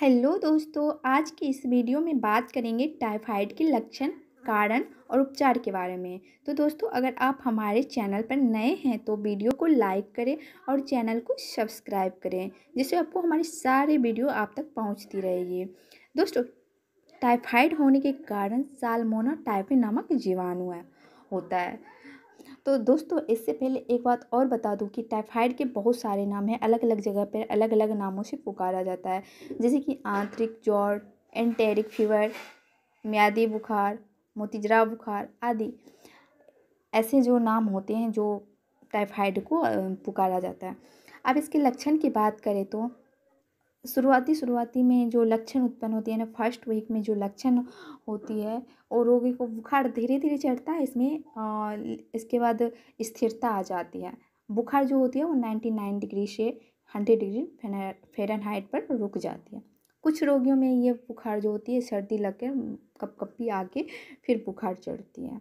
hello दोस्तों आज की इस वीडियो में बात करेंगे टाइफाइड के लक्षण कारण और उपचार के बारे में तो दोस्तों अगर आप हमारे चैनल पर नए हैं तो वीडियो को लाइक करें और चैनल को सब्सक्राइब करें जिससे आपको हमारी सारी वीडियो आप तक पहुंचती रहेगी दोस्तों टाइफाइड होने के कारण सालमोना टाइफी नामक जीवाणु है होता है तो दोस्तों इससे पहले एक बात और बता दूं कि टाइफाइड के बहुत सारे नाम हैं अलग अलग जगह पर अलग अलग नामों से पुकारा जाता है जैसे कि आंतरिक जौर एंटेरिक फीवर म्यादी बुखार मोतीजरा बुखार आदि ऐसे जो नाम होते हैं जो टाइफाइड को पुकारा जाता है अब इसके लक्षण की बात करें तो शुरुआती शुरुआती में जो लक्षण उत्पन्न होती है ना फर्स्ट वीक में जो लक्षण होती है और रोगी को बुखार धीरे धीरे चढ़ता है इसमें इसके बाद स्थिरता आ जाती है बुखार जो होती है वो नाइन्टी नाइन डिग्री से हंड्रेड डिग्री फेरन हाइट पर रुक जाती है कुछ रोगियों में ये बुखार जो होती है सर्दी लग के कपी आके फिर बुखार चढ़ती है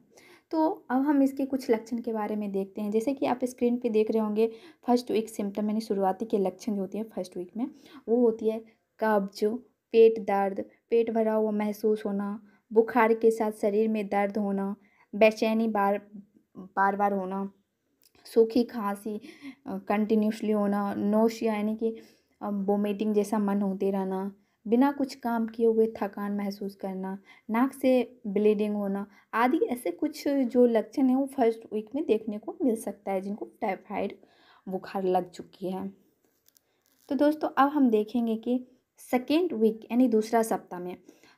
तो अब हम इसके कुछ लक्षण के बारे में देखते हैं जैसे कि आप स्क्रीन पे देख रहे होंगे फर्स्ट वीक सिम्टम यानी शुरुआती के लक्षण जो होते हैं फर्स्ट वीक में वो होती है कब्ज पेट दर्द पेट भरा हुआ महसूस होना बुखार के साथ शरीर में दर्द होना बेचैनी बार बार बार होना सूखी खांसी कंटिन्यूसली होना नोश यानी कि वोमिटिंग जैसा मन होते रहना बिना कुछ काम किए हुए थकान महसूस करना नाक से ब्लीडिंग होना आदि ऐसे कुछ जो लक्षण हैं वो फर्स्ट वीक में देखने को मिल सकता है जिनको टाइफाइड बुखार लग चुकी है तो दोस्तों अब हम देखेंगे कि सेकेंड वीक यानी दूसरा सप्ताह में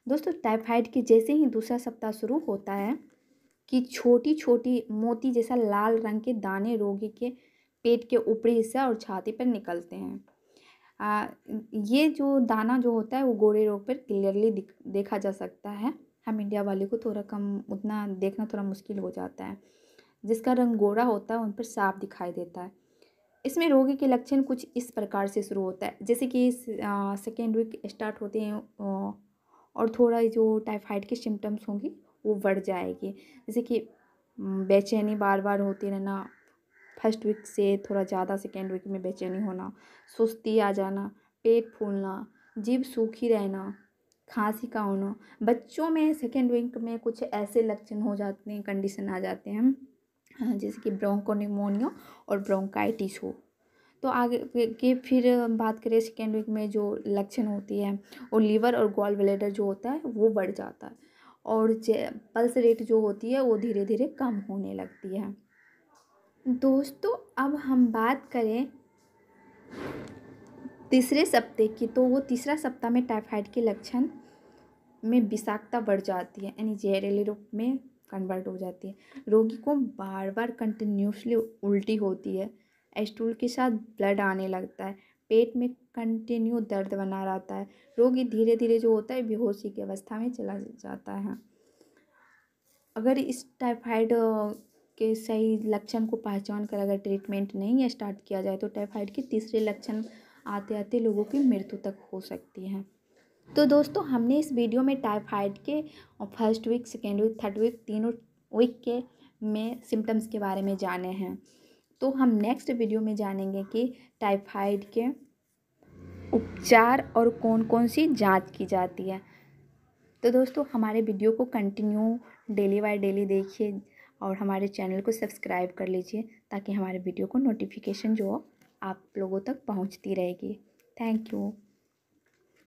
दोस्तों टाइफाइड के जैसे ही दूसरा सप्ताह शुरू होता है कि छोटी छोटी मोती जैसा लाल रंग के दाने रोगी के पेट के ऊपरी हिस्से और छाती पर निकलते हैं ये जो दाना जो होता है वो गोरे रोग पर क्लियरली देखा जा सकता है हम इंडिया वाले को थोड़ा कम उतना देखना थोड़ा मुश्किल हो जाता है जिसका रंग गोरा होता है उन पर साफ दिखाई देता है इसमें रोगी के लक्षण कुछ इस प्रकार से शुरू होता है जैसे कि सेकेंड वीक स्टार्ट होते हैं और थोड़ा जो टाइफाइड के सिम्टम्स होंगे वो बढ़ जाएगी जैसे कि बेचैनी बार बार होती रहना फर्स्ट वीक से थोड़ा ज़्यादा सेकेंड वीक में बेचैनी होना सुस्ती आ जाना पेट फूलना जीभ सूखी रहना खांसी का होना बच्चों में सेकेंड वीक में कुछ ऐसे लक्षण हो जाते हैं कंडीशन आ जाते हैं हाँ, जैसे कि ब्रोंकोनिमोनिया और ब्रोंकाइटिस हो तो आगे के फिर बात करें सेकेंड वीक में जो लक्षण होती है वो लीवर और गॉल ब्लेडर जो होता है वो बढ़ जाता है और पल्स रेट जो होती है वो धीरे धीरे कम होने लगती है दोस्तों अब हम बात करें तीसरे सप्ताह की तो वो तीसरा सप्ताह में टाइफाइड के लक्षण में विषाक्तता बढ़ जाती है यानी जहरीले रूप में कन्वर्ट हो जाती है रोगी को बार बार कंटिन्यूसली उल्टी होती है एस्टूल के साथ ब्लड आने लगता है पेट में कंटिन्यू दर्द बना रहता है रोगी धीरे धीरे जो होता है बेहोशी की अवस्था में चला जाता है अगर इस टाइफाइड के सही लक्षण को पहचान कर अगर ट्रीटमेंट नहीं स्टार्ट किया जाए तो टाइफाइड के तीसरे लक्षण आते आते लोगों की मृत्यु तक हो सकती है तो दोस्तों हमने इस वीडियो में टाइफाइड के first week second week third week तीनों वीक के में सिम्टम्स के बारे में जाने हैं तो हम नेक्स्ट वीडियो में जानेंगे कि टाइफाइड के उपचार और कौन कौन सी जांच की जाती है तो दोस्तों हमारे वीडियो को कंटिन्यू डेली बाय डेली देखिए और हमारे चैनल को सब्सक्राइब कर लीजिए ताकि हमारे वीडियो को नोटिफिकेशन जो आप लोगों तक पहुंचती रहेगी थैंक यू